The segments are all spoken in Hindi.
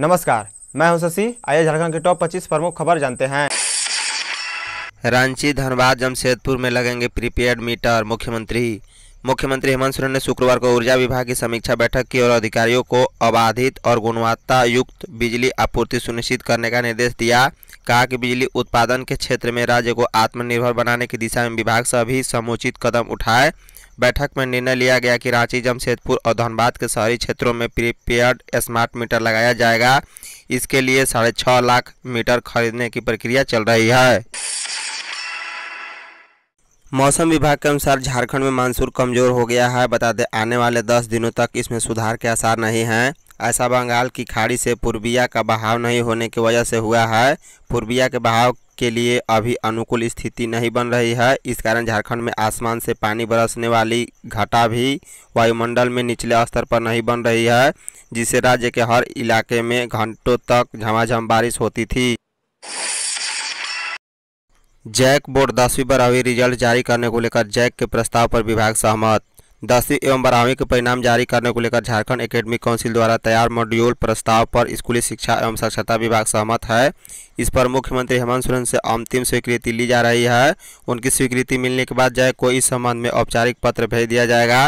नमस्कार मैं हूं शशि आइए झारखंड के टॉप 25 प्रमुख खबर जानते हैं रांची धनबाद जमशेदपुर में लगेंगे प्रीपेड मीटर मुख्यमंत्री मुख्यमंत्री हेमंत सोरेन ने शुक्रवार को ऊर्जा विभाग की समीक्षा बैठक की और अधिकारियों को अबाधित और गुणवत्ता युक्त बिजली आपूर्ति सुनिश्चित करने का निर्देश दिया कहा कि बिजली उत्पादन के क्षेत्र में राज्य को आत्मनिर्भर बनाने की दिशा में विभाग सभी समुचित कदम उठाए बैठक में निर्णय लिया गया कि रांची जमशेदपुर और धनबाद के शहरी क्षेत्रों में प्रीपेयर्ड स्मार्ट मीटर लगाया जाएगा इसके लिए साढ़े छः लाख मीटर खरीदने की प्रक्रिया चल रही है मौसम विभाग के अनुसार झारखंड में मानसून कमजोर हो गया है बता दें आने वाले 10 दिनों तक इसमें सुधार के आसार नहीं हैं ऐसा बंगाल की खाड़ी से पूर्विया का बहाव नहीं होने की वजह से हुआ है पूर्विया के बहाव के लिए अभी अनुकूल स्थिति नहीं बन रही है इस कारण झारखंड में आसमान से पानी बरसने वाली घटा भी वायुमंडल में निचले स्तर पर नहीं बन रही है जिससे राज्य के हर इलाके में घंटों तक झमाझम बारिश होती थी जैक बोर्ड दसवीं बारहवीं रिजल्ट जारी करने को लेकर जैक के प्रस्ताव पर विभाग सहमत दसवीं एवं बारहवीं के परिणाम जारी करने को लेकर झारखंड एकेडमिक काउंसिल द्वारा तैयार मॉड्यूल प्रस्ताव पर स्कूली शिक्षा एवं साक्षरता विभाग सहमत है इस पर मुख्यमंत्री हेमंत सोरेन से अंतिम स्वीकृति ली जा रही है उनकी स्वीकृति मिलने के बाद जैक को इस संबंध में औपचारिक पत्र भेज दिया जाएगा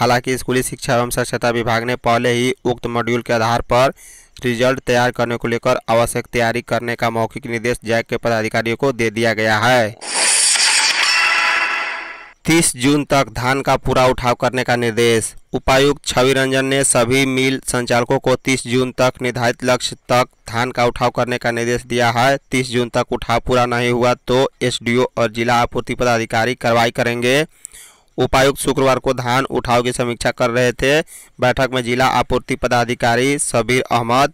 हालांकि स्कूली शिक्षा एवं साक्षरता विभाग ने पहले ही उक्त मॉड्यूल के आधार पर रिजल्ट तैयार करने को लेकर आवश्यक तैयारी करने का मौखिक निर्देश जैक के पदाधिकारियों को दे दिया गया है तीस जून तक धान का पूरा उठाव करने का निर्देश उपायुक्त छवि रंजन ने सभी मिल संचालकों को 30 जून तक निर्धारित लक्ष्य तक धान का उठाव करने का निर्देश दिया है 30 जून तक उठाव पूरा नहीं हुआ तो एसडीओ और जिला आपूर्ति पदाधिकारी कार्रवाई करेंगे उपायुक्त शुक्रवार को धान उठाव की समीक्षा कर रहे थे बैठक में जिला आपूर्ति पदाधिकारी शबीर अहमद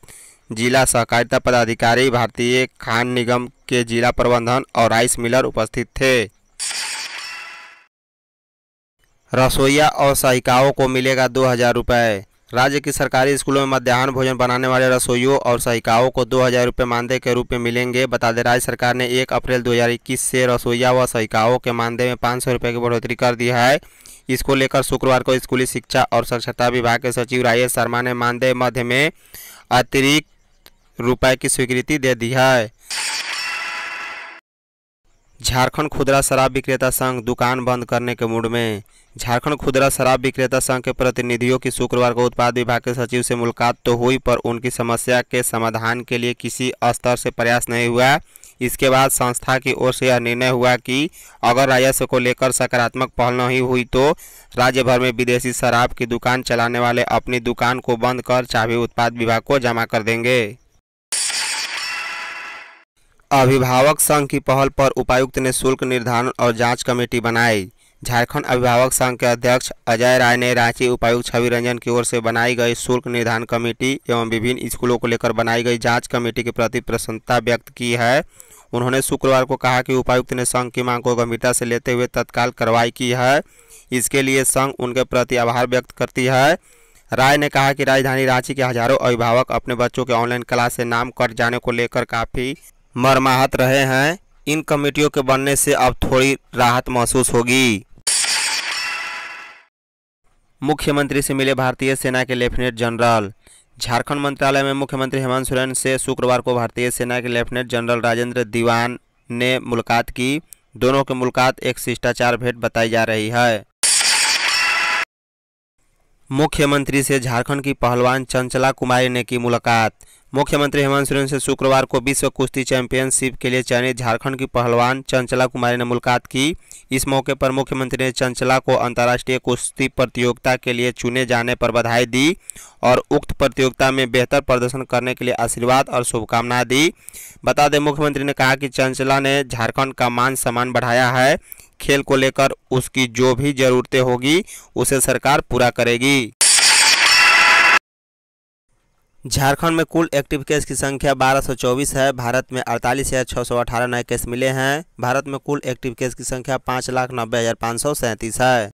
जिला सहकारिता पदाधिकारी भारतीय खान निगम के जिला प्रबंधन और राइस मिलर उपस्थित थे रसोइया और सहायिकाओं को मिलेगा दो हज़ार रुपये राज्य की सरकारी स्कूलों में मध्याह्न भोजन बनाने वाले रसोइयों और सहायिकाओं को दो हज़ार रुपये मानदेय के रूप में मिलेंगे बता दें राज्य सरकार ने एक अप्रैल 2021 से रसोइया व सहायिकाओं के मानदेय में पाँच सौ रुपये की बढ़ोतरी कर दी है इसको लेकर शुक्रवार को स्कूली शिक्षा और साक्षरता विभाग के सचिव राय शर्मा ने मानदेय मध्य में अतिरिक्त रुपये की स्वीकृति दे दी है झारखंड खुदरा शराब विक्रेता संघ दुकान बंद करने के मूड में झारखंड खुदरा शराब विक्रेता संघ के प्रतिनिधियों की शुक्रवार को उत्पाद विभाग के सचिव से मुलाकात तो हुई पर उनकी समस्या के समाधान के लिए किसी स्तर से प्रयास नहीं हुआ इसके बाद संस्था की ओर से यह निर्णय हुआ कि अगर राजस्व को लेकर सकारात्मक पहल नहीं हुई तो राज्य भर में विदेशी शराब की दुकान चलाने वाले अपनी दुकान को बंद कर चाबी उत्पाद विभाग को जमा कर देंगे अभिभावक संघ की पहल पर उपायुक्त ने शुल्क निर्धारण और जांच कमेटी बनाई झारखंड अभिभावक संघ के अध्यक्ष अजय राय ने रांची उपायुक्त छवि रंजन की ओर से बनाई गई शुल्क निर्धारण कमेटी एवं विभिन्न स्कूलों को लेकर बनाई गई जांच कमेटी के प्रति प्रसन्नता व्यक्त की है उन्होंने शुक्रवार को कहा कि उपायुक्त ने संघ की मांग को गंभीरता से लेते हुए तत्काल कार्रवाई की है इसके लिए संघ उनके प्रति आभार व्यक्त करती है राय ने कहा कि राजधानी रांची के हजारों अभिभावक अपने बच्चों के ऑनलाइन क्लास से नाम कट जाने को लेकर काफ़ी मरमाहत रहे हैं इन कमेटियों के बनने से अब थोड़ी राहत महसूस होगी मुख्यमंत्री से मिले भारतीय सेना के लेफ्टिनेंट जनरल झारखंड मंत्रालय में मुख्यमंत्री हेमंत सोरेन से शुक्रवार को भारतीय सेना के लेफ्टिनेंट जनरल राजेंद्र दीवान ने मुलाकात की दोनों की मुलाकात एक शिष्टाचार भेंट बताई जा रही है मुख्यमंत्री से झारखंड की पहलवान चंचला कुमारी ने की मुलाकात मुख्यमंत्री हेमंत सोरेन से शुक्रवार को विश्व कुश्ती चैंपियनशिप के लिए चयनित झारखंड की पहलवान चंचला कुमारी ने मुलाकात की इस मौके पर मुख्यमंत्री ने चंचला को अंतर्राष्ट्रीय कुश्ती प्रतियोगिता के लिए चुने जाने पर बधाई दी और उक्त प्रतियोगिता में बेहतर प्रदर्शन करने के लिए आशीर्वाद और शुभकामनाएं दी बता दें मुख्यमंत्री ने कहा कि चंचला ने झारखंड का मान सम्मान बढ़ाया है खेल को लेकर उसकी जो भी ज़रूरतें होगी उसे सरकार पूरा करेगी झारखंड में कुल एक्टिव केस की संख्या 1224 है भारत में अड़तालीस हज़ार छः सौ अठारह नए केस मिले हैं भारत में कुल एक्टिव केस की संख्या पाँच लाख नब्बे हज़ार पाँच सौ सैंतीस है